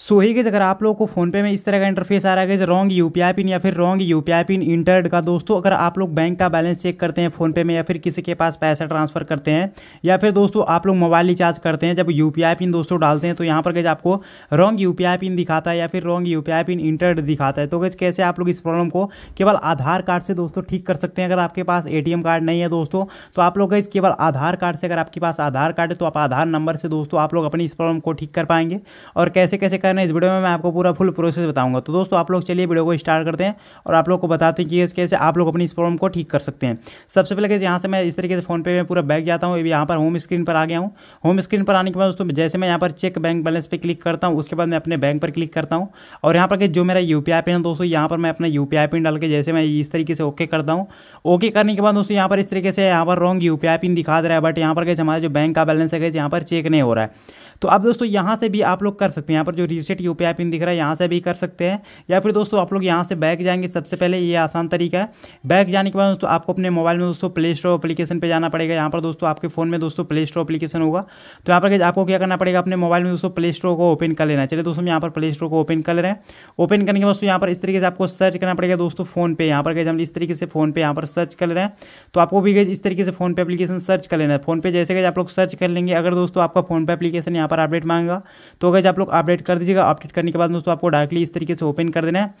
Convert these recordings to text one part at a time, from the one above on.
सो ही गई अगर आप लोगों को फोन पे में इस तरह का इंटरफेस आ रहा है wrong U P I pin या फिर wrong U P I pin entered का दोस्तों अगर आप लोग बैंक का बैलेंस चेक करते हैं फोन पे में या फिर किसी के पास पैसा ट्रांसफर करते हैं या फिर दोस्तों आप लोग मोबाइल रिचार्ज करते हैं जब यू पी आई पिन दोस्तों डालते हैं तो यहाँ पर गए आपको wrong U P I pin दिखाता है या फिर wrong U P I pin entered दिखाता है तो गई कैसे आप लोग इस प्रॉब्लम को केवल आधार कार्ड से दोस्तों ठीक कर सकते हैं अगर आपके पास ए टी एम कार्ड नहीं है दोस्तों तो आप लोग गई केवल आधार कार्ड से अगर आपके पास आधार कार्ड है तो आप आधार नंबर से दोस्तों आप लोग अपनी इस प्रॉब्लम को ठीक कर पाएंगे और कैसे कैसे कर करना है इस वीडियो में मैं आपको पूरा फुल प्रोसेस बताऊंगा तो दोस्तों आप लोग चलिए वीडियो को स्टार्ट करते हैं और आप लोग को बताते हैं कि इस कैसे आप लोग अपनी इस प्रॉब्लम को ठीक कर सकते हैं सबसे पहले कैसे यहाँ से मैं इस तरीके से फोन पे में पूरा बैग जाता हूँ यहाँ पर होम स्क्रीन पर आ गया हूँ होम स्क्रीन पर आने के बाद दोस्तों जैसे मैं यहाँ पर चेक बैंक बैलेंस पर क्लिक करता हूँ उसके बाद मैं अपने बैंक पर क्लिक करता हूँ और यहाँ पर जो मेरा यू पिन है दोस्तों यहाँ पर मैं अपना यू पिन डाल के जैसे मैं इस तरीके से ओके करता हूँ ओके करने के बाद दोस्तों यहाँ पर इस तरीके से यहाँ पर रॉन्ग यू पिन दिखा दे रहा है बट यहाँ पर कैसे हमारा जो बैंक का बैलेंस है कैसे यहाँ पर चेक नहीं हो रहा है तो अब दोस्तों यहाँ से भी आप लोग कर सकते हैं यहाँ पर जो रीसेट यू पिन दिख रहा है यहाँ से भी कर सकते हैं या फिर दोस्तों आप लोग यहाँ से बैक जाएंगे सबसे पहले ये आसान तरीका है बैक जाने के बाद दोस्तों आपको अपने मोबाइल में दोस्तों प्ले स्टोर अपलीकेशन पर जाना पड़ेगा यहाँ पर दोस्तों आपके फोन में दोस्तों प्ले स्टोर अपलीकेशन होगा तो यहाँ पर आपको क्या करना पड़ेगा अपने मोबाइल में दोस्तों प्ले स्टोर को ओपन कर लेना चलिए दोस्तों यहाँ पर प्ले स्टोर को ओपन कर रहे हैं ओपन करने के बाद यहाँ पर इस तरीके से आपको सर्च करना पड़ेगा दोस्तों फोन पे यहाँ पर हम इस तरीके से फोन पे यहाँ पर सर्च कर रहे हैं तो आपको भी इस तरीके से फोन पे अपलीकेशन सर्च कर लेना है फोन पे जैसे गए आप लोग सर्च कर लेंगे अगर दोस्तों आपका फोन पे अपलीकेशन यहाँ पर अपडेट मांगेगा तो अगर आप लोग अपडेट कर दीजिए लीजिएगा अपडेट करने के बाद दोस्तों आपको डायरेक्टली इस तरीके से ओपन कर देना है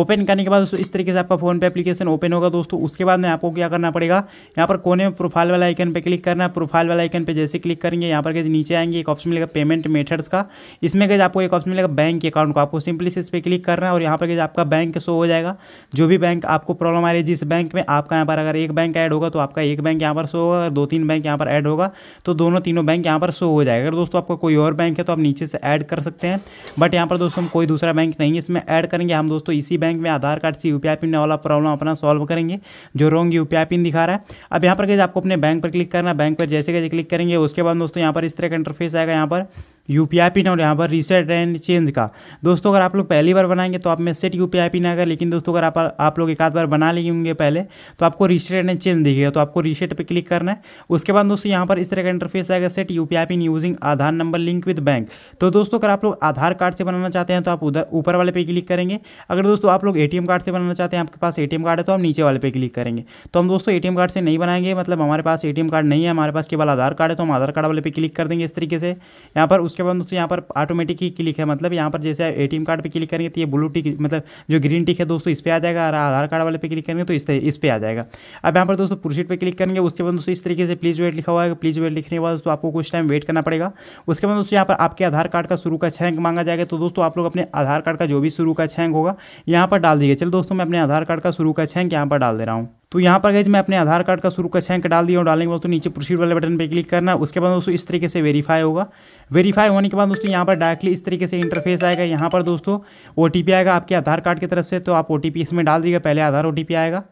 ओपन करने के बाद दोस्तों इस तरीके से आपका फोन पे एप्लीकेशन ओपन होगा दोस्तों उसके बाद में आपको क्या करना पड़ेगा यहाँ पर कोने में प्रोफाइल वाला आइकन पे क्लिक करना है प्रोफाइल वाला आइकन पे जैसे क्लिक करेंगे यहाँ पर नीचे आएंगे एक ऑप्शन मिलेगा पेमेंट मेथड्स का इसमें गए आपको एक ऑप्शन मिलेगा बैंक अकाउंट का आपको सिंपली से इस पर क्लिक करना है और यहाँ पर गए आपका बैंक शो हो जाएगा जो भी बैंक आपको प्रॉब्लम आ रही है जिस बैंक में आपका यहाँ पर अगर एक बैंक ऐड होगा तो आपका एक बैंक यहाँ पर शो होगा अगर दो तीन बैंक यहाँ पर ऐड होगा तो दोनों तीनों बैंक यहाँ पर शो हो जाएगा अगर दोस्तों आपका कोई और बैंक है तो आप नीचे से ऐड कर सकते हैं बट यहाँ पर दोस्तों हम कोई दूसरा बैंक नहीं है इसमें ऐड करेंगे हम दोस्तों इसी बैंक में आधार कार्ड से यूपीआई पिन वाला प्रॉब्लम अपना सॉल्व करेंगे जो रॉन्ग यूपीआई पिन दिखा रहा है अब यहाँ पर कैसे आपको अपने बैंक पर क्लिक करना बैंक पर जैसे कैसे क्लिक करेंगे उसके बाद दोस्तों यहाँ पर इस तरह का इंटरफेस आएगा यहाँ पर यू पी आई पिन और यहाँ पर रीसेट एंड चेंज का दोस्तों अगर आप लोग पहली बार बनाएंगे तो आप में set U P I pin आएगा लेकिन दोस्तों अगर आप आप लोग एक आध बार बना लिए होंगे पहले तो आपको रीसेट एंड चेंज दिखेगा तो आपको रीसेट पर क्लिक करना है उसके बाद दोस्तों यहाँ पर इस तरह का इंटरफेस आएगा set U P I pin using Aadhaar number link with bank तो दोस्तों अगर आप लोग आधार कार्ड से बनाना चाहते हैं तो आप उधर ऊपर वाले पे क्लिक करेंगे अगर दोस्तों आप लोग एम कार्ड से बनाना चाहते हैं आपके पास एम कार्ड है तो हम नीचे वाले पे क्लिक करेंगे तो हम दोस्तों एटीएम कार्ड से नहीं बनाएंगे मतलब हमारे पास एम कार्ड नहीं है हमारे पास केवल आधार कार्ड है तो हम आधार कार्ड वाले पे क्लिक कर देंगे इस तरीके से यहाँ पर उसके बाद दोस्तों यहाँ पर ऑटोमेटिक ही क्लिक है मतलब यहाँ पर जैसे ए कार्ड पर क्लिक करेंगे तो ये ब्लू टिक मतलब जो ग्रीन टिक है दोस्तों इस पर आ जाएगा और आधार कार्ड वाले पे क्लिक करेंगे तो इस इस पर आ जाएगा अब यहाँ पर दोस्तों प्रोसीड पर क्लिक करेंगे उसके बाद दोस्तों इस तरीके से प्लीज वेट लिखा हुआ है प्लीज वेट लिखने के बाद दोस्तों आपको कुछ टाइम वेट करना पड़ेगा उसके बाद दोस्तों यहाँ पर आपके आधार कार्ड का शुरू का अंक मांगा जाएगा तो दोस्तों आप लोग अपने आधार कार्ड का जो भी शुरू का अंक होगा यहाँ पर डाल दीजिए चलो दोस्तों मैं अपने आधार कार्ड का शुरू का अंक यहाँ पर डाल दे रहा हूँ तो यहाँ पर गए मैं अपने आधार कार्ड का शुरू का सैंक डाल दिया और डालने के बाद तो नीचे प्रोसीड वाले बटन पर क्लिक करना उसके बाद दोस्तों इस तरीके से वेरीफाई होगा वेरीफाई होने के बाद दोस्तों यहाँ पर डायरेक्टली इस तरीके से इंटरफेस आएगा यहाँ पर दोस्तों ओ आएगा आपके आधार कार्ड की तरफ से तो आप ओ इसमें डाल दीजिएगा पहले आधार ओ आएगा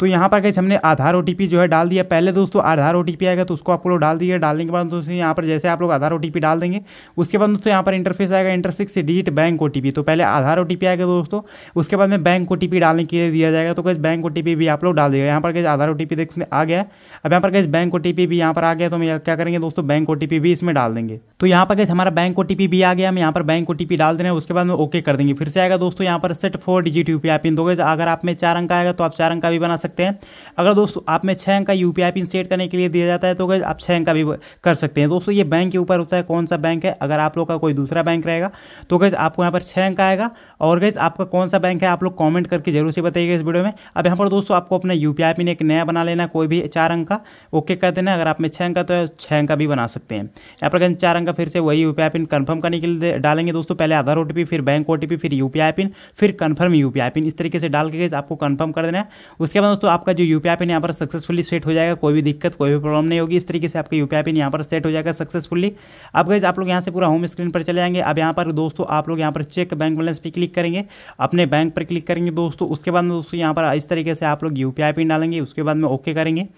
तो यहाँ पर कैसे हमने आधार ओ जो है डाल दिया पहले दोस्तों आधार ओ आएगा तो उसको आप लोग डाल दिए डालने के बाद दोस्तों यहाँ पर जैसे आप लोग आधार ओ डाल देंगे उसके बाद दोस्तों यहाँ पर इंटरफेस आएगा इंटरसिक्स डिजिट बैंक ओ तो पहले आधार ओ आएगा दोस्तों उसके बाद में बैंक ओ डालने के लिए दिया जाएगा तो कैसे बैंक ओ भी आप लोग डाल दिएगा यहाँ पर कैसे आधार ओ देख सकते आ गया अब यहाँ पर कैसे बैंक ओ भी यहाँ पर आ गया तो हम क्या करेंगे दोस्तों बैंक ओ भी इसमें डाल देंगे तो यहाँ पर कैसे हमारा बैंक ओ भी आ गया हम यहाँ पर बैंक ओ डाल दे रहे हैं उसके बाद में ओके कर देंगे फिर से आएगा दोस्तों यहाँ पर set four digit U P pin दो अगर आप में चार अंक आएगा तो आप चार अंक का भी बना सकते हैं अगर दोस्तों आप में छः अंक का यू पिन सेट करने के लिए दिया जाता है तो अगर आप छः अंक का भी कर सकते हैं दोस्तों ये बैंक के ऊपर होता है कौन सा बैंक है अगर आप लोग का कोई दूसरा बैंक रहेगा तो गैस आपको यहाँ पर छः अंक आएगा और गैस आपका कौन सा बैंक है आप लोग कॉमेंट करके जरूर से बताइएगा इस वीडियो में अब यहाँ पर दोस्तों आपको अपना यू पिन एक नया बना लेना कोई भी चार अंक का ओके कर देना अगर आप में छः अंक का तो छः अंक का भी बना सकते हैं यहाँ पर गैस चार अंक का फिर से वही यू पिन कन्फर्म करने के लिए डालेंगे दोस्तों पहले आधार ओ फिर बैंक ओ फिर यू पिन फिर कन्फर्म यू पिन इस तरीके से डाल के गैस आपको कन्फर्म कर देना है उसके बाद दोस्तों तो आपका जो यूपीआई पिन यहाँ पर सक्सेसफुली सेट हो जाएगा कोई भी दिक्कत कोई भी प्रॉब्लम नहीं होगी इस तरीके से आपका यूपीआई पी पिन यहाँ पर सेट हो जाएगा सक्सेसफुली अब गैस आप लोग यहाँ से पूरा होम स्क्रीन पर चले जाएंगे अब यहाँ पर दोस्तों आप लोग यहाँ पर चेक बैंक बैलेंस पर क्लिक करेंगे अपने बैंक पर क्लिक करेंगे दोस्तों उसके बाद दोस्तों यहाँ पर इस तरीके से आप लोग यू पिन डालेंगे उसके बाद में ओके करेंगे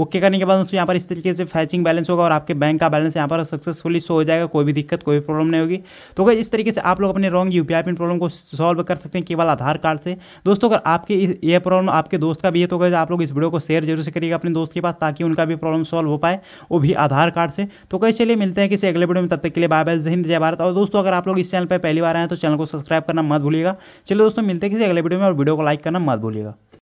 ओके करने के बाद दोस्तों यहाँ पर इस तरीके से फैचिंग बैलेंस होगा और आपके बैंक का बैलेंस यहाँ पर सक्सेसफुली शो हो जाएगा कोई भी दिक्कत कोई भी प्रॉब्लम नहीं होगी तो अगर इस तरीके से आप लोग अपने रॉन्ग यू पिन प्रॉब्लम को सॉल्व कर सकते हैं केवल आधार कार्ड से दोस्तों अगर आपके ये प्रॉब्लम आपके दोस्त का भी है तो अगर आप लोग इस वीडियो को शेयर जरूर से करिएगा अपने दोस्त के पास ताकि उनका भी प्रॉब्लम सॉल्व हो पाए वो भी आधार कार्ड से तो कैसे चलिए मिलते हैं किसी अगले वीडियो में तब तक के लिए बाय बाय जय हिंद जय भारत और दोस्तों अगर आप लोग इस चैनल पर पहली बार आए हैं तो चैनल को सब्सक्राइब करना मत भूलिएगा चलिए दोस्तों मिलते हैं किसी अगले वीडियो में और वीडियो को लाइक करना मत भूलिएगा